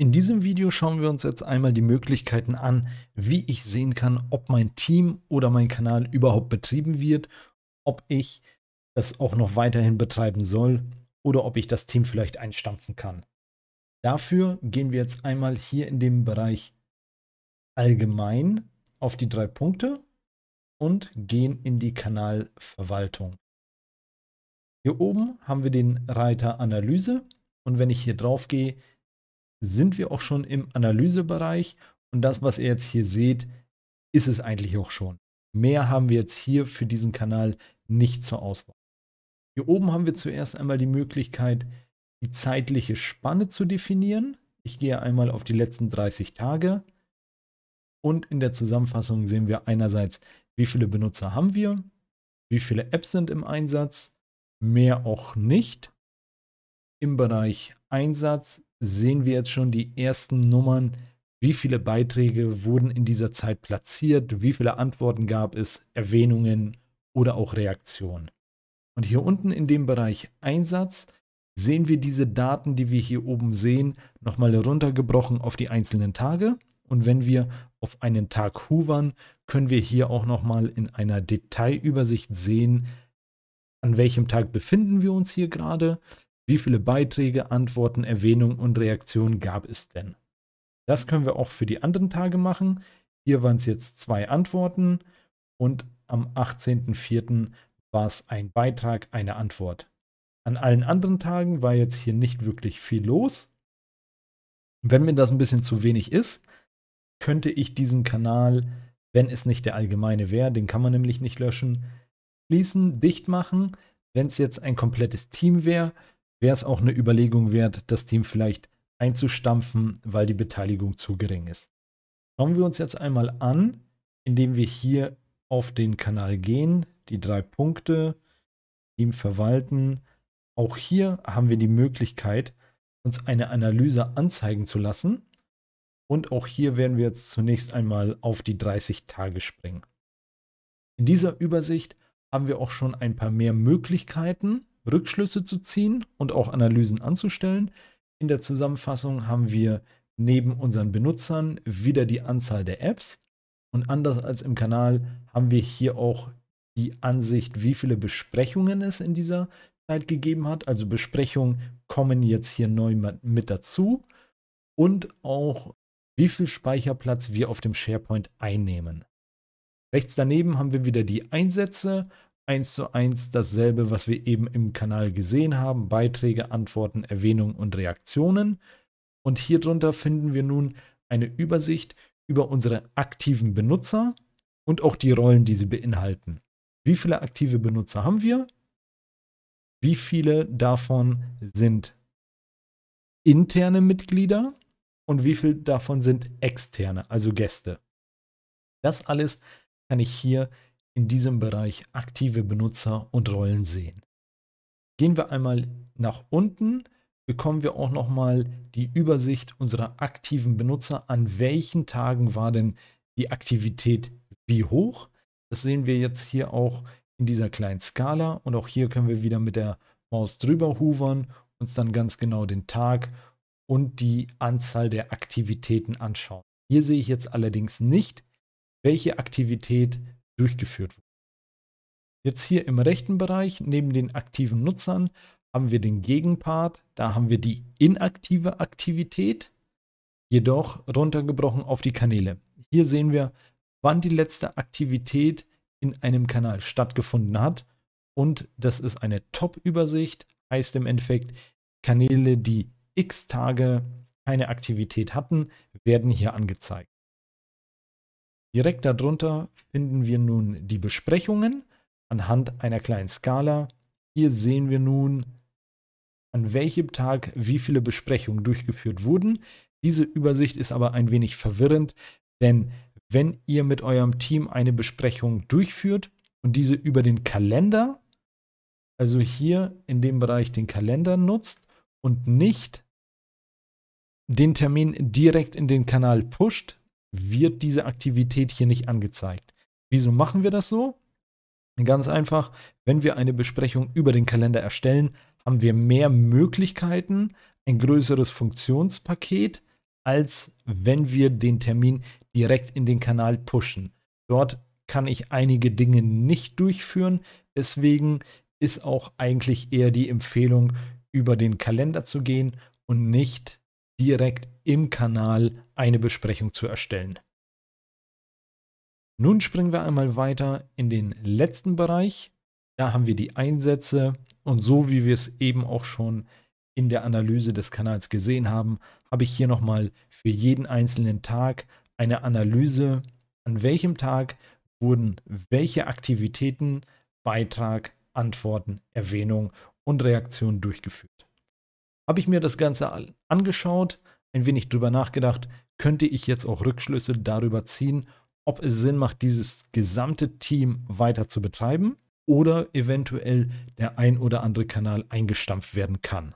In diesem Video schauen wir uns jetzt einmal die Möglichkeiten an, wie ich sehen kann, ob mein Team oder mein Kanal überhaupt betrieben wird, ob ich das auch noch weiterhin betreiben soll oder ob ich das Team vielleicht einstampfen kann. Dafür gehen wir jetzt einmal hier in dem Bereich Allgemein auf die drei Punkte und gehen in die Kanalverwaltung. Hier oben haben wir den Reiter Analyse und wenn ich hier drauf gehe, sind wir auch schon im Analysebereich. Und das, was ihr jetzt hier seht, ist es eigentlich auch schon. Mehr haben wir jetzt hier für diesen Kanal nicht zur Auswahl. Hier oben haben wir zuerst einmal die Möglichkeit, die zeitliche Spanne zu definieren. Ich gehe einmal auf die letzten 30 Tage. Und in der Zusammenfassung sehen wir einerseits, wie viele Benutzer haben wir, wie viele Apps sind im Einsatz, mehr auch nicht. Im Bereich Einsatz sehen wir jetzt schon die ersten Nummern. Wie viele Beiträge wurden in dieser Zeit platziert? Wie viele Antworten gab es? Erwähnungen oder auch Reaktionen? Und hier unten in dem Bereich Einsatz sehen wir diese Daten, die wir hier oben sehen, nochmal runtergebrochen auf die einzelnen Tage. Und wenn wir auf einen Tag hovern, können wir hier auch nochmal in einer Detailübersicht sehen, an welchem Tag befinden wir uns hier gerade, wie viele Beiträge, Antworten, Erwähnungen und Reaktionen gab es denn? Das können wir auch für die anderen Tage machen. Hier waren es jetzt zwei Antworten und am 18.04. war es ein Beitrag, eine Antwort. An allen anderen Tagen war jetzt hier nicht wirklich viel los. Wenn mir das ein bisschen zu wenig ist, könnte ich diesen Kanal, wenn es nicht der allgemeine wäre, den kann man nämlich nicht löschen, schließen, dicht machen. Wenn es jetzt ein komplettes Team wäre, wäre es auch eine Überlegung wert, das Team vielleicht einzustampfen, weil die Beteiligung zu gering ist. Schauen wir uns jetzt einmal an, indem wir hier auf den Kanal gehen, die drei Punkte, Team verwalten. Auch hier haben wir die Möglichkeit, uns eine Analyse anzeigen zu lassen. Und auch hier werden wir jetzt zunächst einmal auf die 30 Tage springen. In dieser Übersicht haben wir auch schon ein paar mehr Möglichkeiten Rückschlüsse zu ziehen und auch Analysen anzustellen. In der Zusammenfassung haben wir neben unseren Benutzern wieder die Anzahl der Apps. Und anders als im Kanal haben wir hier auch die Ansicht, wie viele Besprechungen es in dieser Zeit gegeben hat. Also Besprechungen kommen jetzt hier neu mit dazu. Und auch, wie viel Speicherplatz wir auf dem SharePoint einnehmen. Rechts daneben haben wir wieder die Einsätze, eins zu eins dasselbe, was wir eben im Kanal gesehen haben. Beiträge, Antworten, Erwähnungen und Reaktionen. Und hier drunter finden wir nun eine Übersicht über unsere aktiven Benutzer und auch die Rollen, die sie beinhalten. Wie viele aktive Benutzer haben wir? Wie viele davon sind interne Mitglieder und wie viele davon sind externe, also Gäste? Das alles kann ich hier in diesem Bereich aktive Benutzer und Rollen sehen. Gehen wir einmal nach unten, bekommen wir auch nochmal die Übersicht unserer aktiven Benutzer. An welchen Tagen war denn die Aktivität wie hoch? Das sehen wir jetzt hier auch in dieser kleinen Skala und auch hier können wir wieder mit der Maus drüber hovern, uns dann ganz genau den Tag und die Anzahl der Aktivitäten anschauen. Hier sehe ich jetzt allerdings nicht, welche Aktivität durchgeführt wurde. Jetzt hier im rechten Bereich neben den aktiven Nutzern haben wir den Gegenpart, da haben wir die inaktive Aktivität, jedoch runtergebrochen auf die Kanäle. Hier sehen wir, wann die letzte Aktivität in einem Kanal stattgefunden hat und das ist eine Top-Übersicht, heißt im Endeffekt, Kanäle, die x Tage keine Aktivität hatten, werden hier angezeigt. Direkt darunter finden wir nun die Besprechungen anhand einer kleinen Skala. Hier sehen wir nun, an welchem Tag wie viele Besprechungen durchgeführt wurden. Diese Übersicht ist aber ein wenig verwirrend, denn wenn ihr mit eurem Team eine Besprechung durchführt und diese über den Kalender, also hier in dem Bereich den Kalender nutzt und nicht den Termin direkt in den Kanal pusht, wird diese Aktivität hier nicht angezeigt. Wieso machen wir das so? Ganz einfach, wenn wir eine Besprechung über den Kalender erstellen, haben wir mehr Möglichkeiten, ein größeres Funktionspaket, als wenn wir den Termin direkt in den Kanal pushen. Dort kann ich einige Dinge nicht durchführen. Deswegen ist auch eigentlich eher die Empfehlung, über den Kalender zu gehen und nicht direkt im Kanal eine Besprechung zu erstellen. Nun springen wir einmal weiter in den letzten Bereich. Da haben wir die Einsätze und so wie wir es eben auch schon in der Analyse des Kanals gesehen haben, habe ich hier nochmal für jeden einzelnen Tag eine Analyse, an welchem Tag wurden welche Aktivitäten, Beitrag, Antworten, Erwähnung und Reaktion durchgeführt habe ich mir das Ganze angeschaut, ein wenig drüber nachgedacht, könnte ich jetzt auch Rückschlüsse darüber ziehen, ob es Sinn macht, dieses gesamte Team weiter zu betreiben oder eventuell der ein oder andere Kanal eingestampft werden kann.